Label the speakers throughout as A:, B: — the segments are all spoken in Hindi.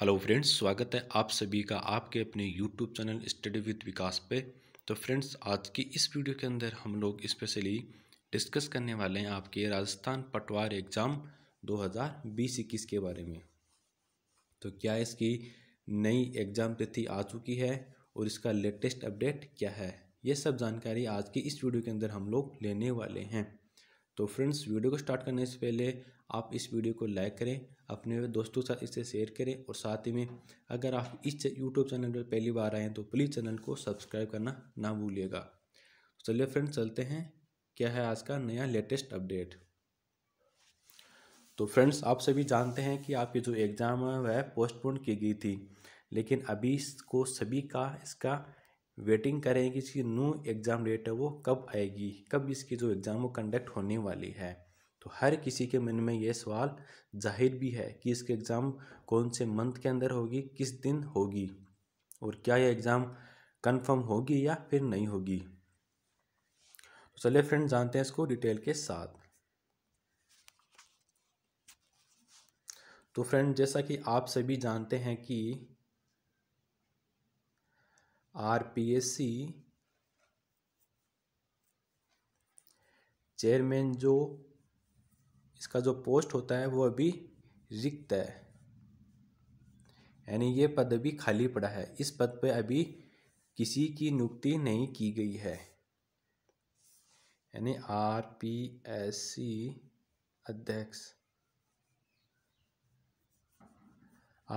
A: हेलो फ्रेंड्स स्वागत है आप सभी का आपके अपने YouTube channel study with Vikas पे तो फ्रेंड्स आज की इस वीडियो के अंदर हम लोग स्पेशली डिस्कस करने वाले हैं आपके राजस्थान पटवार एग्ज़ाम 2020-21 के बारे में तो क्या इसकी नई एग्ज़ाम तिथि आ चुकी है और इसका लेटेस्ट अपडेट क्या है ये सब जानकारी आज की इस वीडियो के अंदर हम लोग लेने वाले हैं तो फ्रेंड्स वीडियो को स्टार्ट करने से पहले आप इस वीडियो को लाइक करें अपने दोस्तों के साथ इसे शेयर करें और साथ ही में अगर आप इस यूट्यूब चैनल पर पहली बार आएँ तो प्लीज़ चैनल को सब्सक्राइब करना ना भूलिएगा तो चलिए फ्रेंड्स चलते हैं क्या है आज का नया लेटेस्ट अपडेट तो फ्रेंड्स आप सभी जानते हैं कि आपकी जो एग्ज़ाम है वह पोस्टपोन की गई थी लेकिन अभी इसको सभी का इसका वेटिंग करें कि इसकी न्यू एग्ज़ाम डेट है वो कब आएगी कब इसकी जो एग्ज़ाम वो कंडक्ट होने वाली है तो हर किसी के मन में ये सवाल जाहिर भी है कि इसके एग्ज़ाम कौन से मंथ के अंदर होगी किस दिन होगी और क्या यह एग्ज़ाम कंफर्म होगी या फिर नहीं होगी तो चलिए फ्रेंड जानते हैं इसको डिटेल के साथ तो फ्रेंड जैसा कि आप सभी जानते हैं कि R P S C chairman जो इसका जो पोस्ट होता है वो अभी रिक्त है यानी ये पद अभी खाली पड़ा है इस पद पे अभी किसी की नियुक्ति नहीं की गई है यानी आर पी एस सी अध्यक्ष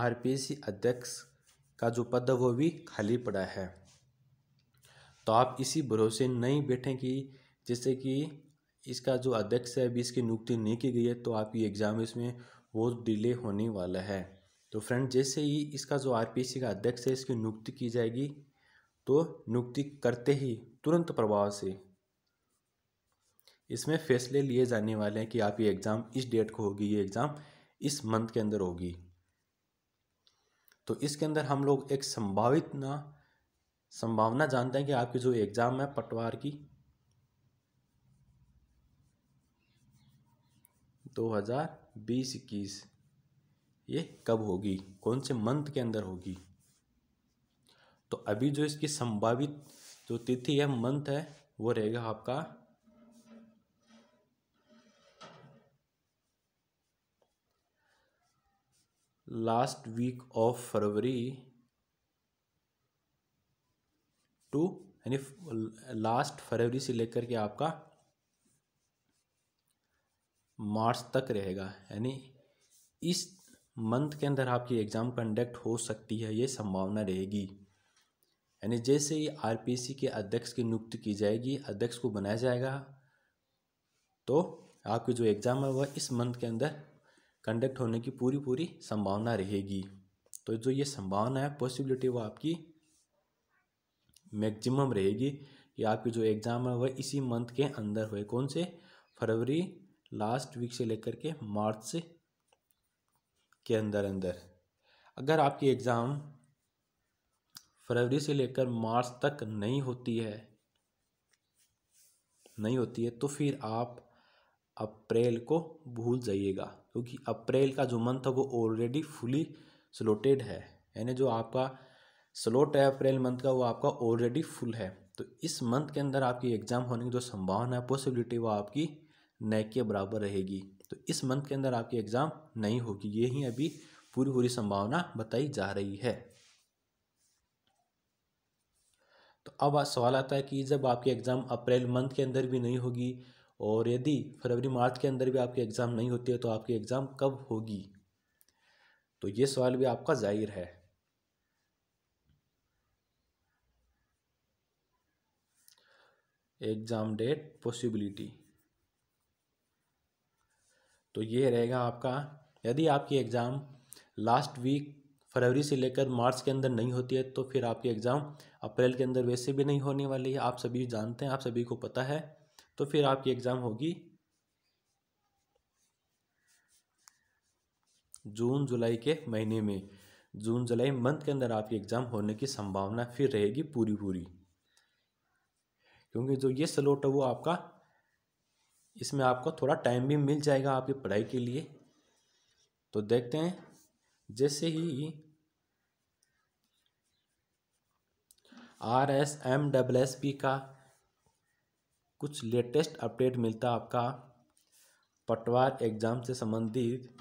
A: आर पी एस सी अध्यक्ष का जो पद वो भी खाली पड़ा है तो आप इसी भरोसे नहीं बैठें कि जैसे कि इसका जो अध्यक्ष है अभी इसकी नियुक्ति नहीं की गई है तो आपकी एग्ज़ाम इसमें बहुत डिले होने वाला है तो फ्रेंड जैसे ही इसका जो आरपीसी का अध्यक्ष है इसकी नियुक्ति की जाएगी तो नियुक्ति करते ही तुरंत प्रभाव से इसमें फैसले लिए जाने वाले हैं कि आप ये एग्ज़ाम इस डेट को होगी ये एग्ज़ाम इस मंथ के अंदर होगी तो इसके अंदर हम लोग एक संभावित ना संभावना जानते हैं कि आपकी जो एग्ज़ाम है पटवार की 2020 इक्कीस ये कब होगी कौन से मंथ के अंदर होगी तो अभी जो इसकी संभावित जो तिथि है मंथ है वो रहेगा आपका last week of February to यानी लास्ट फरवरी से लेकर के आपका मार्च तक रहेगा यानी इस मंथ के अंदर आपकी एग्ज़ाम कंडक्ट हो सकती है ये संभावना रहेगी यानी जैसे ही आरपीसी के अध्यक्ष की नियुक्ति की जाएगी अध्यक्ष को बनाया जाएगा तो आपकी जो एग्ज़ाम है वह इस मंथ के अंदर कंडक्ट होने की पूरी पूरी संभावना रहेगी तो जो ये संभावना है पॉसिबिलिटी वो आपकी मैक्सिमम रहेगी कि आपकी जो एग्ज़ाम है वह इसी मंथ के अंदर हुए कौन से फरवरी लास्ट वीक से लेकर के मार्च से के अंदर अंदर अगर आपकी एग्ज़ाम फरवरी से लेकर मार्च तक नहीं होती है नहीं होती है तो फिर आप अप्रैल को भूल जाइएगा क्योंकि अप्रैल का जो मंथ है वो ऑलरेडी फुली स्लोटेड है यानी जो आपका स्लोट है अप्रैल मंथ का वो आपका ऑलरेडी फुल है तो इस मंथ के अंदर आपकी एग्ज़ाम होने की जो संभावना है पॉसिबिलिटी वो आपकी नैक के बराबर रहेगी तो इस मंथ के अंदर आपकी एग्ज़ाम नहीं होगी यही अभी पूरी पूरी संभावना बताई जा रही है तो अब सवाल आता है कि जब आपकी एग्ज़ाम अप्रैल मंथ के अंदर भी नहीं होगी और यदि फरवरी मार्च के अंदर भी आपकी एग्ज़ाम नहीं होती है तो आपकी एग्ज़ाम कब होगी तो ये सवाल भी आपका जाहिर है एग्ज़ाम डेट पॉसिबिलिटी तो ये रहेगा आपका यदि आपकी एग्ज़ाम लास्ट वीक फरवरी से लेकर मार्च के अंदर नहीं होती है तो फिर आपकी एग्ज़ाम अप्रैल के अंदर वैसे भी नहीं होने वाली है आप सभी जानते हैं आप सभी को पता है तो फिर आपकी एग्ज़ाम होगी जून जुलाई के महीने में जून जुलाई मंथ के अंदर आपकी एग्ज़ाम होने की संभावना फिर रहेगी पूरी पूरी क्योंकि जो ये स्लोट है वो आपका इसमें आपको थोड़ा टाइम भी मिल जाएगा आपकी पढ़ाई के लिए तो देखते हैं जैसे ही R S M double S P का कुछ लेटेस्ट अपडेट मिलता आपका पटवार एग्ज़ाम से संबंधित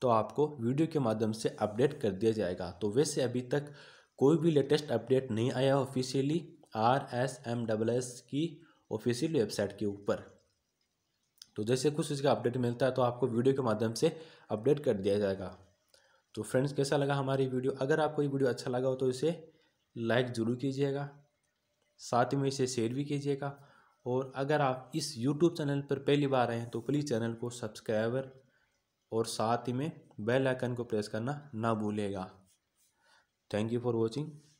A: तो आपको वीडियो के माध्यम से अपडेट कर दिया जाएगा तो वैसे अभी तक कोई भी लेटेस्ट अपडेट नहीं आया officially R S M double S की ऑफिशियल वेबसाइट के ऊपर तो जैसे कुछ इसका अपडेट मिलता है तो आपको वीडियो के माध्यम से अपडेट कर दिया जाएगा तो फ्रेंड्स कैसा लगा हमारी वीडियो अगर आपको ये वीडियो अच्छा लगा हो तो इसे लाइक ज़रूर कीजिएगा साथ ही में इसे शेयर भी कीजिएगा और अगर आप इस यूट्यूब चैनल पर पहली बार आए हैं तो प्लीज़ चैनल को सब्सक्राइबर और साथ ही में बेल आइकन को प्रेस करना ना भूलेगा थैंक यू फॉर वॉचिंग